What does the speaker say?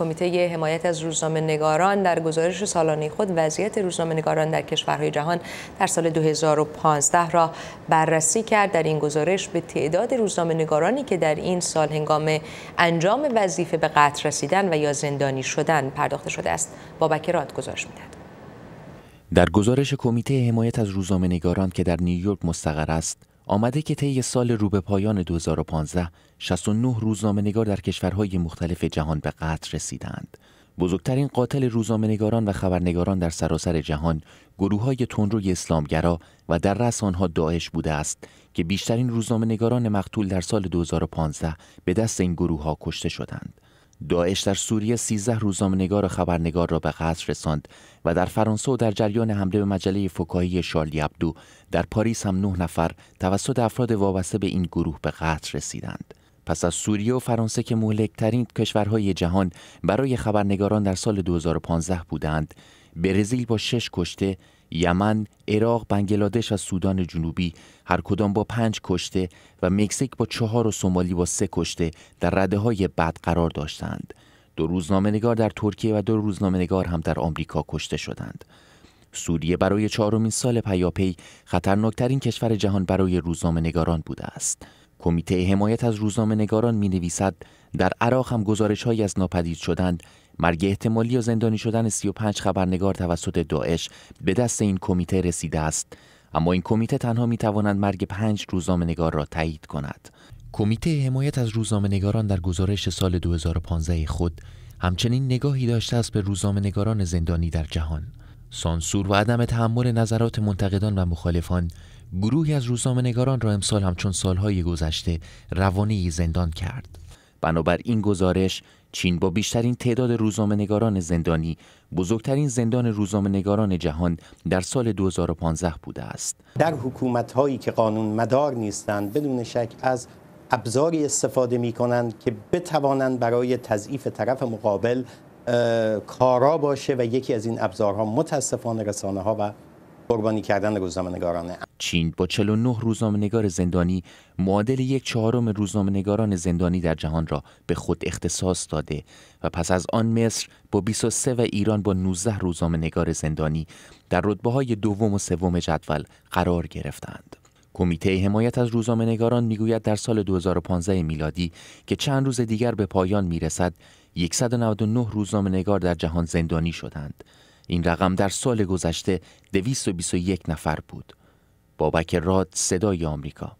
کمیته حمایت از روزنامه نگاران در گزارش سالانه خود وضعیت روزنامه نگاران در کشورهای جهان در سال 2015 را بررسی کرد در این گزارش به تعداد روزنامه نگارانی که در این سال هنگام انجام وظیفه به قتل رسیدن و یا زندانی شدن پرداخته شده است بابک راد گزارش میدهد در گزارش کمیته حمایت از روزنامه نگاران که در نیویورک مستقر است آمده که طی سال رو به پایان 2015 69 نگار در کشورهای مختلف جهان به قتل رسیدند. بزرگترین قاتل نگاران و خبرنگاران در سراسر جهان گروه های تندروی اسلامگرا و در رأس آنها داعش بوده است که بیشترین نگاران مقتول در سال 2015 به دست این گروه ها کشته شدند. داعش در سوریه 13 روزامنگار و خبرنگار را به قتل رساند و در فرانسه و در جریان حمله به مجله فکاهی شارلی ابدو در پاریس هم نه نفر توسط افراد وابسته به این گروه به قتل رسیدند. پس از سوریه و فرانسه که مهلکترین کشورهای جهان برای خبرنگاران در سال 2015 بودند، برزیل با شش کشته، یمن، عراق، بنگلادش و سودان جنوبی هر کدام با پنج کشته و مکزیک با چهار و سومالی با سه کشته در رده های بد قرار داشتند. دو روزنامه نگار در ترکیه و دو روزنامه نگار هم در آمریکا کشته شدند. سوریه برای چهارمین سال پیاپی خطرناکترین کشور جهان برای روزنامه نگاران بوده است. کمیته حمایت از روزنامه نگاران می نویسد در عراق هم گزارش های از ناپدید شدند، مرگ احتمالی و زندانی شدن 35 خبرنگار توسط داعش به دست این کمیته رسیده است اما این کمیته تنها می تواند مرگ 5 روزامنگار را تایید کند کمیته حمایت از روزنامه در گزارش سال 2015 خود همچنین نگاهی داشته است به روزنامه زندانی در جهان سانسور و عدم تحمل نظرات منتقدان و مخالفان گروهی از روزنامه را امسال همچون سالهای گذشته روانه زندان کرد بنابر این گزارش چین با بیشترین تعداد روزنامه زندانی بزرگترین زندان روزنامه جهان در سال 2015 بوده است در حکومت هایی که قانون مدار نیستند بدون شک از ابزاری استفاده می کنند که بتوانند برای تضعیف طرف مقابل کارا باشه و یکی از این ابزارها متاسفانه رسانه ها و قربانی کردن چین با 49 روزنامه‌نگار زندانی معادل یک چهارم روزنامه‌نگاران زندانی در جهان را به خود اختصاص داده و پس از آن مصر با 23 و ایران با 19 روزنامه‌نگار زندانی در رتبه های دوم و سوم جدول قرار گرفتند. کمیته حمایت از روزنامه‌نگاران میگوید در سال 2015 میلادی که چند روز دیگر به پایان میرسد 199 روزنامه‌نگار در جهان زندانی شدند. این رقم در سال گذشته 221 نفر بود. بابک راد صدای آمریکا